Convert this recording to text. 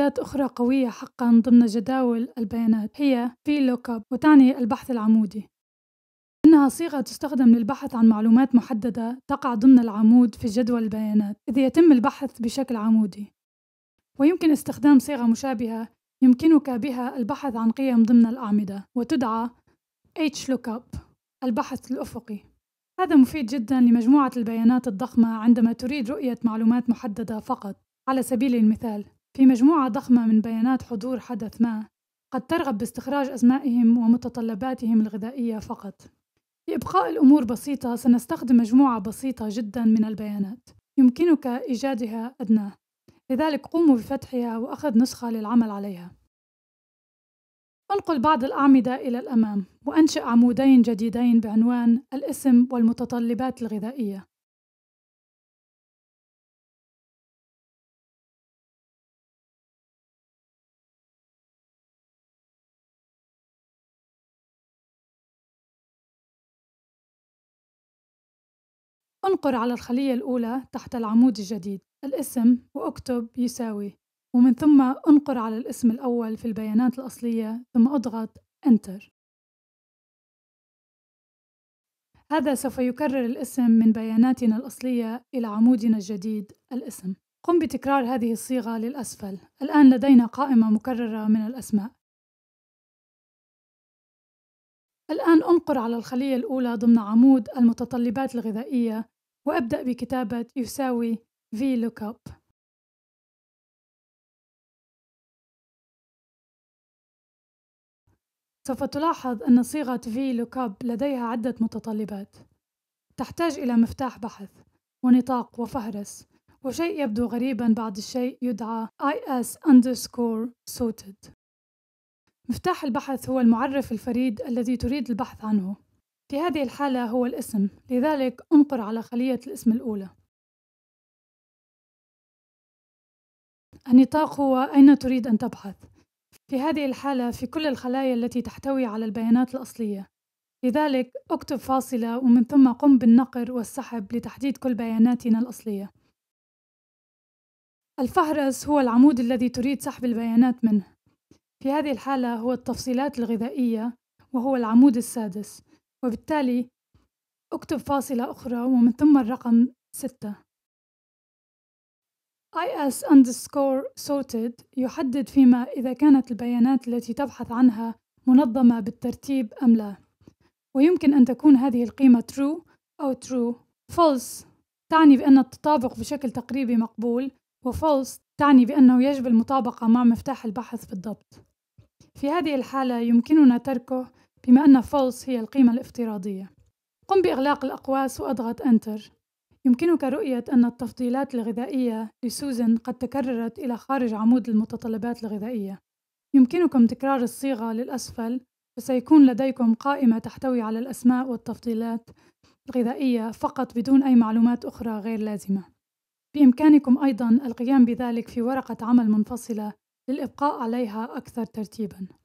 أداة أخرى قوية حقا ضمن جداول البيانات هي لوكاب وتعني البحث العمودي إنها صيغة تستخدم للبحث عن معلومات محددة تقع ضمن العمود في جدول البيانات إذ يتم البحث بشكل عمودي ويمكن استخدام صيغة مشابهة يمكنك بها البحث عن قيم ضمن الأعمدة وتدعى HLOOKUP البحث الأفقي هذا مفيد جدا لمجموعة البيانات الضخمة عندما تريد رؤية معلومات محددة فقط على سبيل المثال في مجموعة ضخمة من بيانات حضور حدث ما قد ترغب باستخراج أسمائهم ومتطلباتهم الغذائية فقط. لإبقاء الأمور بسيطة سنستخدم مجموعة بسيطة جدا من البيانات يمكنك إيجادها أدناه لذلك قوموا بفتحها وأخذ نسخة للعمل عليها انقل بعض الأعمدة إلى الأمام وأنشئ عمودين جديدين بعنوان الاسم والمتطلبات الغذائية انقر على الخلية الأولى تحت العمود الجديد الاسم وأكتب يساوي ومن ثم انقر على الاسم الأول في البيانات الأصلية ثم اضغط Enter هذا سوف يكرر الاسم من بياناتنا الأصلية إلى عمودنا الجديد الاسم قم بتكرار هذه الصيغة للأسفل الآن لدينا قائمة مكررة من الأسماء الآن أنقر على الخلية الأولى ضمن عمود المتطلبات الغذائية وأبدأ بكتابة يساوي V سوف تلاحظ أن صيغة VLOOKUP لديها عدة متطلبات تحتاج إلى مفتاح بحث ونطاق وفهرس وشيء يبدو غريبا بعض الشيء يدعى is underscore sorted مفتاح البحث هو المعرف الفريد الذي تريد البحث عنه في هذه الحالة هو الاسم لذلك انقر على خلية الاسم الأولى النطاق هو أين تريد أن تبحث في هذه الحالة في كل الخلايا التي تحتوي على البيانات الأصلية لذلك اكتب فاصلة ومن ثم قم بالنقر والسحب لتحديد كل بياناتنا الأصلية الفهرس هو العمود الذي تريد سحب البيانات منه في هذه الحالة هو التفصيلات الغذائية وهو العمود السادس وبالتالي اكتب فاصلة أخرى ومن ثم الرقم ستة IS underscore sorted يحدد فيما إذا كانت البيانات التي تبحث عنها منظمة بالترتيب أم لا ويمكن أن تكون هذه القيمة true أو true false تعني بأن التطابق بشكل تقريبي مقبول وفالس تعني بأنه يجب المطابقة مع مفتاح البحث بالضبط في هذه الحالة يمكننا تركه بما أن false هي القيمة الافتراضية. قم بإغلاق الأقواس وأضغط Enter. يمكنك رؤية أن التفضيلات الغذائية لسوزن قد تكررت إلى خارج عمود المتطلبات الغذائية. يمكنكم تكرار الصيغة للأسفل فسيكون لديكم قائمة تحتوي على الأسماء والتفضيلات الغذائية فقط بدون أي معلومات أخرى غير لازمة. بإمكانكم أيضًا القيام بذلك في ورقة عمل منفصلة للإبقاء عليها أكثر ترتيبًا.